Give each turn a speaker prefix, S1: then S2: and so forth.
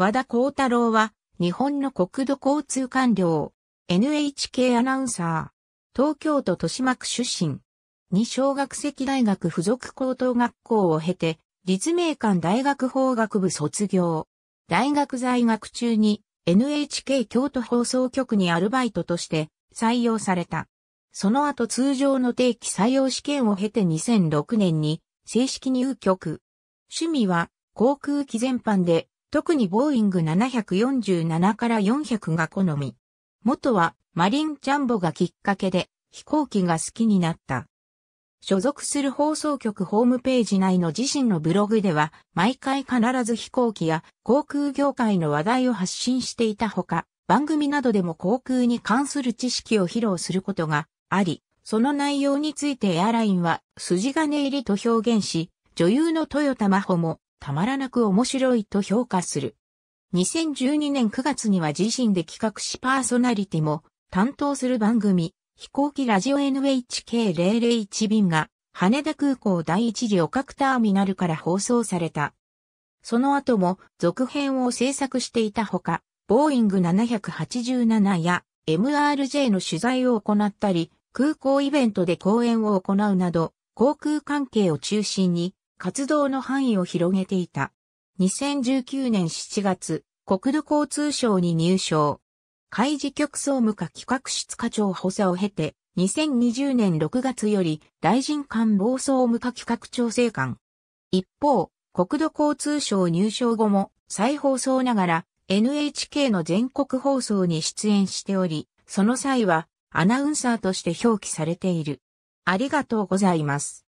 S1: 和
S2: 田光太郎は、日本の国土交通官僚、NHK アナウンサー、東京都豊島区出身、二小学籍大学附属高等学校を経て、立命館大学法学部卒業。大学在学中に NHK 京都放送局にアルバイトとして採用された。その後通常の定期採用試験を経て2006年に正式入局。趣味は航空機全般で特にボーイング747から400が好み。元はマリンジャンボがきっかけで飛行機が好きになった。所属する放送局ホームページ内の自身のブログでは毎回必ず飛行機や航空業界の話題を発信していたほか、番組などでも航空に関する知識を披露することがあり、その内容についてエアラインは筋金入りと表現し、女優の豊田真帆もたまらなく面白いと評価する。2012年9月には自身で企画しパーソナリティも担当する番組、飛行機ラジオ NHK001 便が羽田空港第一旅客ターミナルから放送された。その後も続編を制作していたほか、ボーイング787や MRJ の取材を行ったり、空港イベントで講演を行うなど、航空関係を中心に活動の範囲を広げていた。2019年7月、国土交通省に入省。海事局総務課企画室課長補佐を経て、2020年6月より大臣官房総務課企画調整官。一方、国土交通省入省後も再放送ながら NHK の全国放送に出演しており、その際はアナウンサーとして表記されている。ありがとうございます。